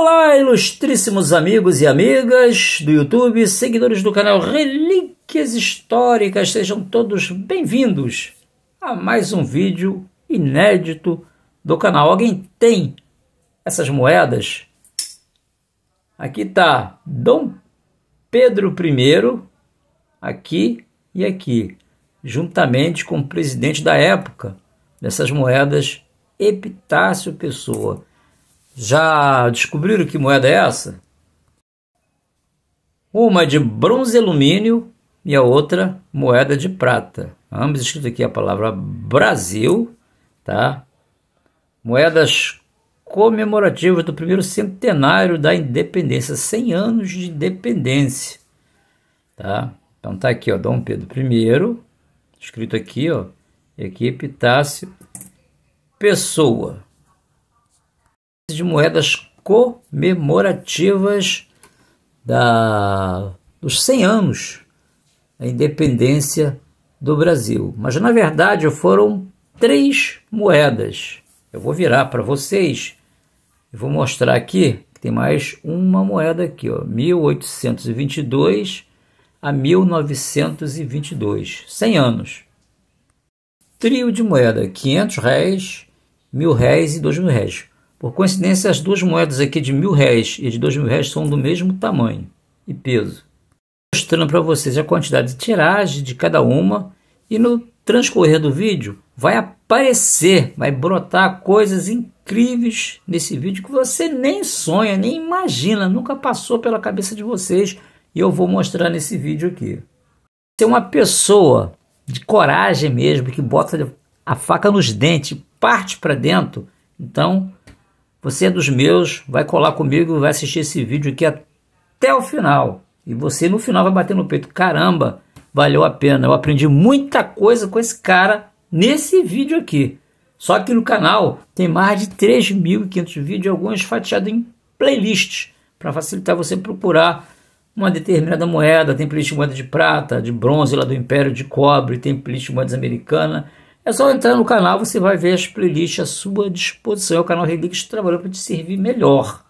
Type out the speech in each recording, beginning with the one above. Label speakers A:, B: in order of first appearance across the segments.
A: Olá, ilustríssimos amigos e amigas do YouTube, seguidores do canal Relíquias Históricas, sejam todos bem-vindos a mais um vídeo inédito do canal. Alguém tem essas moedas? Aqui está Dom Pedro I, aqui e aqui, juntamente com o presidente da época dessas moedas, Epitácio Pessoa. Já descobriram que moeda é essa? Uma de bronze e alumínio e a outra moeda de prata. Ambas escrito aqui a palavra Brasil, tá? Moedas comemorativas do primeiro centenário da independência, 100 anos de independência, tá? Então tá aqui, ó, Dom Pedro I, escrito aqui, ó, aqui Epitácio Pessoa de moedas comemorativas da, dos 100 anos da independência do Brasil. Mas na verdade foram três moedas. Eu vou virar para vocês e vou mostrar aqui que tem mais uma moeda aqui, ó, 1822 a 1922, 100 anos. Trio de moeda, 500 réis, mil réis e dois mil réis. Por coincidência, as duas moedas aqui de mil réis e de dois mil réis são do mesmo tamanho e peso. Mostrando para vocês a quantidade de tiragem de cada uma e no transcorrer do vídeo vai aparecer, vai brotar coisas incríveis nesse vídeo que você nem sonha, nem imagina, nunca passou pela cabeça de vocês e eu vou mostrar nesse vídeo aqui. Ser uma pessoa de coragem mesmo, que bota a faca nos dentes, parte para dentro, então você é dos meus, vai colar comigo, vai assistir esse vídeo aqui até o final. E você no final vai bater no peito, caramba, valeu a pena. Eu aprendi muita coisa com esse cara nesse vídeo aqui. Só que no canal tem mais de 3.500 vídeos, alguns fatiados em playlists, para facilitar você procurar uma determinada moeda. Tem playlist de moeda de prata, de bronze lá do Império, de cobre, tem playlist de moedas americana, é só entrar no canal, você vai ver as playlists à sua disposição. É o canal Relix trabalhando para te servir melhor.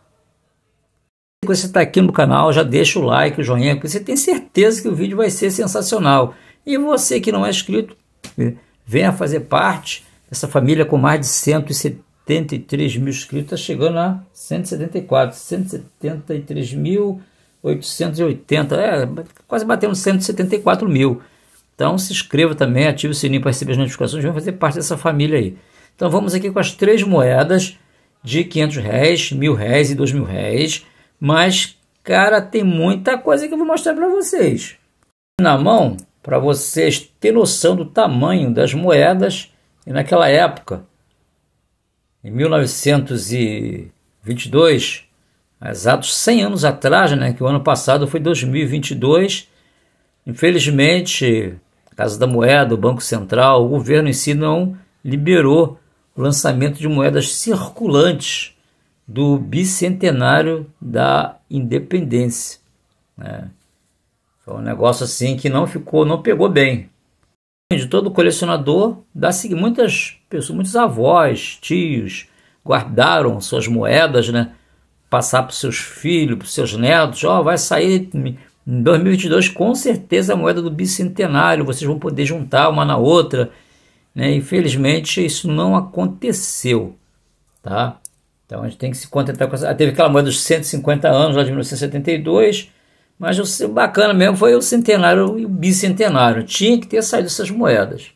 A: Se você está aqui no canal, já deixa o like, o joinha, porque você tem certeza que o vídeo vai ser sensacional. E você que não é inscrito, venha fazer parte dessa família com mais de 173 mil inscritos, está chegando a 174, 173.880, é, quase batendo 174 mil. Então se inscreva também, ative o sininho para receber as notificações, vamos fazer parte dessa família aí. Então vamos aqui com as três moedas de 500 réis, mil réis e dois mil réis. Mas, cara, tem muita coisa que eu vou mostrar para vocês. Na mão, para vocês terem noção do tamanho das moedas e naquela época, em 1922, exatos 100 anos atrás, né, que o ano passado foi 2022, infelizmente Casa da Moeda, o Banco Central, o governo em si não liberou o lançamento de moedas circulantes do bicentenário da independência. Né? Foi um negócio assim que não ficou, não pegou bem. De todo colecionador, dá muitas pessoas, muitos avós, tios, guardaram suas moedas, né? Passar para seus filhos, para seus netos, ó, oh, vai sair em 2022, com certeza, a moeda do bicentenário, vocês vão poder juntar uma na outra. Né? Infelizmente, isso não aconteceu. Tá? Então a gente tem que se contentar com essa. Ah, teve aquela moeda dos 150 anos, lá de 1972, mas o bacana mesmo foi o centenário e o bicentenário. Tinha que ter saído essas moedas.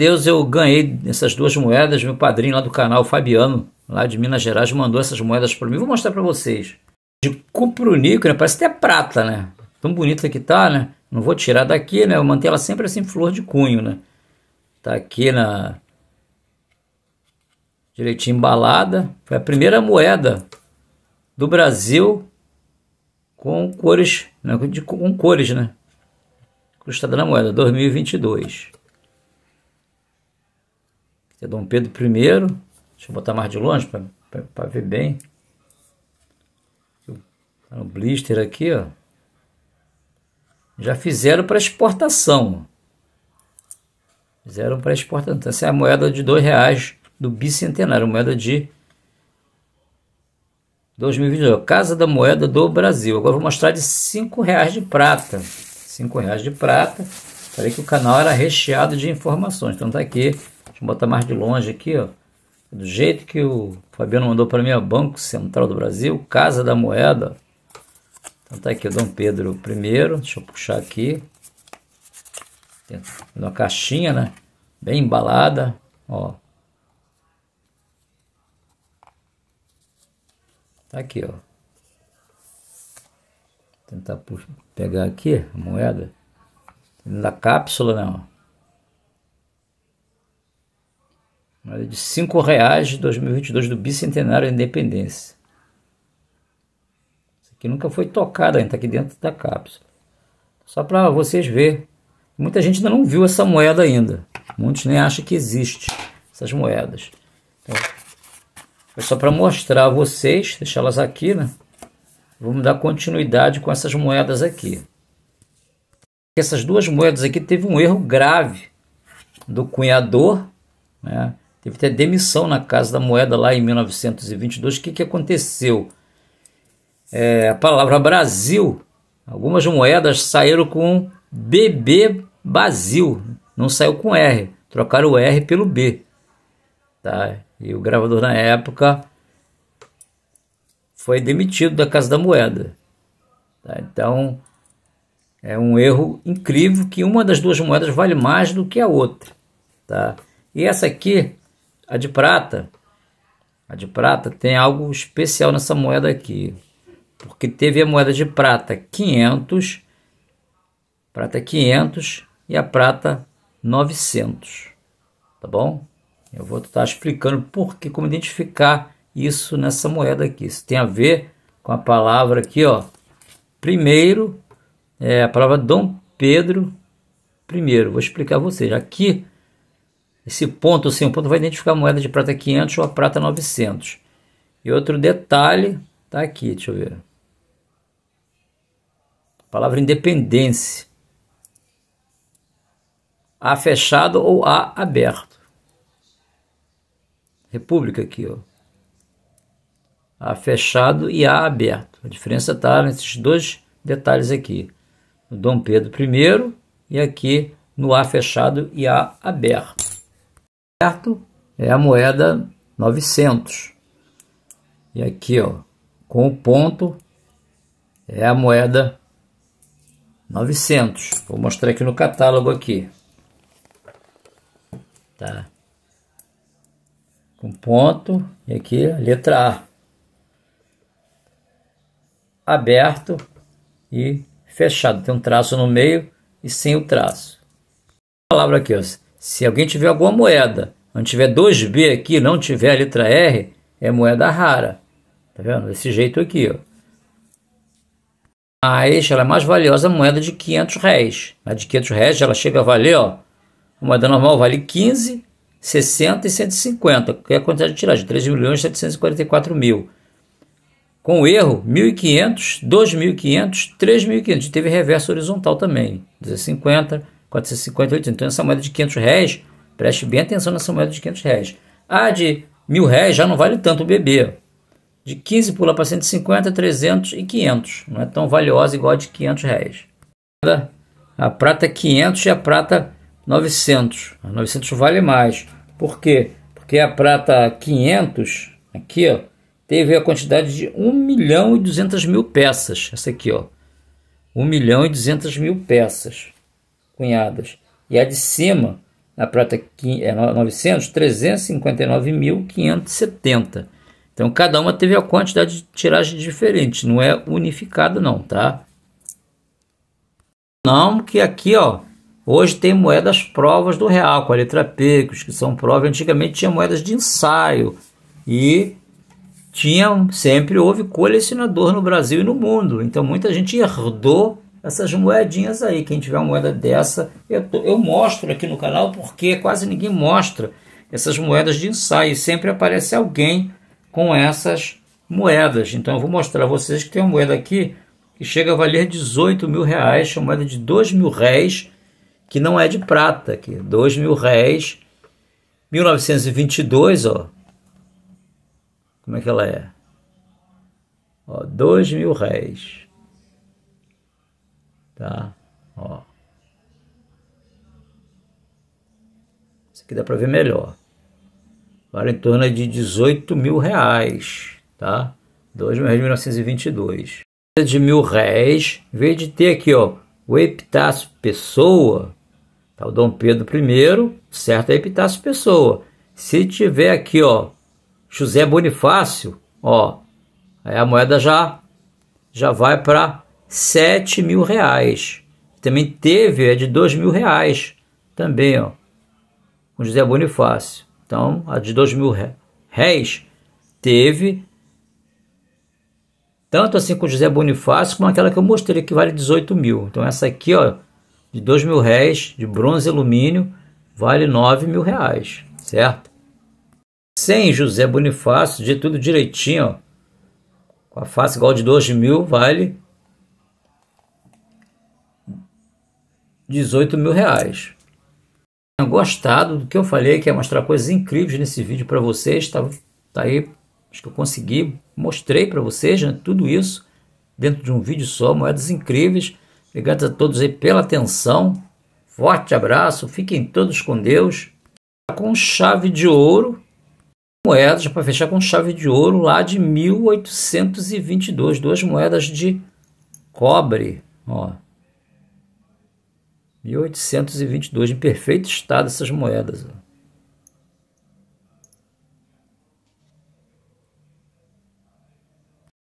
A: Deus, eu ganhei essas duas moedas. Meu padrinho lá do canal, Fabiano, lá de Minas Gerais, mandou essas moedas para mim. Vou mostrar para vocês. De cupronico, né? parece até prata, né? tão bonita que tá, né? Não vou tirar daqui, né? Eu mantenho ela sempre assim, flor de cunho, né? Tá aqui na... Direitinho embalada. Foi a primeira moeda do Brasil com cores, né? com cores, né? Custada na moeda, 2022. Aqui é Dom Pedro I. Deixa eu botar mais de longe para ver bem. Tá o blister aqui, ó já fizeram para exportação. Fizeram para exportação. Então, essa é a moeda de dois reais do bicentenário, moeda de 2022, Casa da Moeda do Brasil. Agora vou mostrar de cinco reais de prata. Cinco reais de prata. Falei que o canal era recheado de informações. Então tá aqui, deixa eu botar mais de longe aqui, ó. Do jeito que o Fabiano mandou para mim, é Banco Central do Brasil, Casa da Moeda, então tá aqui o Dom Pedro I, deixa eu puxar aqui. uma caixinha, né? Bem embalada, ó. Tá aqui, ó. Tentar puxar, pegar aqui a moeda. Da cápsula, não. Moeda de 5 reais de 2022 do Bicentenário da Independência que nunca foi tocada ainda, está aqui dentro da cápsula. Só para vocês verem. Muita gente ainda não viu essa moeda ainda. Muitos nem acham que existe essas moedas. Então, é só para mostrar a vocês, deixá-las aqui, né? Vamos dar continuidade com essas moedas aqui. Essas duas moedas aqui teve um erro grave do cunhador, né? Teve até demissão na Casa da Moeda lá em 1922. O que, que aconteceu? é, a palavra Brasil. Algumas moedas saíram com BB Brasil, não saiu com R, trocaram o R pelo B. Tá? E o gravador na época foi demitido da Casa da Moeda. Tá? Então é um erro incrível que uma das duas moedas vale mais do que a outra. Tá? E essa aqui, a de prata, a de prata tem algo especial nessa moeda aqui porque teve a moeda de prata 500, prata 500 e a prata 900, tá bom? Eu vou estar explicando por que, como identificar isso nessa moeda aqui. Isso tem a ver com a palavra aqui, ó. Primeiro, é a palavra Dom Pedro I. Vou explicar a vocês. Aqui, esse ponto, assim, o ponto vai identificar a moeda de prata 500 ou a prata 900. E outro detalhe tá aqui, deixa eu ver palavra independência. A fechado ou A aberto. República aqui, ó. A fechado e A aberto. A diferença está nesses dois detalhes aqui. No Dom Pedro I e aqui no A fechado e A aberto. Aberto é a moeda 900. E aqui, ó, com o ponto é a moeda 900. Vou mostrar aqui no catálogo aqui. Tá. Com um ponto e aqui a letra A. Aberto e fechado. Tem um traço no meio e sem o traço. A palavra aqui, ó. Se alguém tiver alguma moeda, não tiver 2B aqui, não tiver a letra R, é moeda rara. Tá vendo? Desse jeito aqui, ó a Eixo é a mais valiosa moeda de 500 réis. A de 500 réis ela chega a valer, ó, a moeda normal vale 15, 60 e 150, que é a quantidade de tiragem, 3 milhões mil. Com o erro, 1.500, 2.500, 3.500. Teve reverso horizontal também, 250, 458. Então, essa moeda de 500 réis, preste bem atenção nessa moeda de 500 réis. A de 1.000 réis já não vale tanto o bebê. De 15 pula para 150, 300 e 500. Não é tão valiosa igual a de 500 reais. A prata 500 é e a prata 900. A 900 vale mais. Por quê? Porque a prata 500, aqui, ó, teve a quantidade de 1 milhão e 200 mil peças. Essa aqui, ó. 1 milhão e 200 mil peças cunhadas. E a de cima, a prata 900, 359.570. É então cada uma teve a quantidade de tiragem diferente, não é unificada não, tá? Não que aqui, ó, hoje tem moedas provas do real, com a letra P, que são provas. Antigamente tinha moedas de ensaio e tinha sempre houve colecionador no Brasil e no mundo. Então muita gente herdou essas moedinhas aí. Quem tiver uma moeda dessa, eu, tô, eu mostro aqui no canal porque quase ninguém mostra essas moedas de ensaio. Sempre aparece alguém com essas moedas. Então eu vou mostrar a vocês que tem uma moeda aqui que chega a valer 18 mil reais, uma moeda de 2 mil réis, que não é de prata, que 2 mil réis, 1922, ó. Como é que ela é? Ó, 2 mil réis. Tá? Ó. Isso aqui dá para ver melhor para em torno de 18 mil reais, tá? 2 de 1922. De mil réis, em vez de ter aqui ó, o Epitácio Pessoa, tá? o Dom Pedro I, certo é Epitácio Pessoa. Se tiver aqui ó, José Bonifácio, ó, aí a moeda já, já vai para 7 mil reais. Também teve é de 2 mil reais, também ó, com José Bonifácio. Então, a de dois mil réis teve tanto assim com José Bonifácio como aquela que eu mostrei que vale 18 mil. Então essa aqui, ó, de dois mil réis, de bronze e alumínio, vale 9 mil reais, certo? Sem José Bonifácio, de tudo direitinho, ó, com a face igual de 2 mil, vale 18 mil reais gostado do que eu falei, que é mostrar coisas incríveis nesse vídeo para vocês. Tá, tá aí, acho que eu consegui, mostrei para vocês né, tudo isso dentro de um vídeo só, moedas incríveis. Obrigado a todos aí pela atenção. Forte abraço, fiquem todos com Deus. Com chave de ouro, moedas para fechar com chave de ouro lá de 1822, duas moedas de cobre, ó. 1822, em perfeito estado essas moedas. Ó.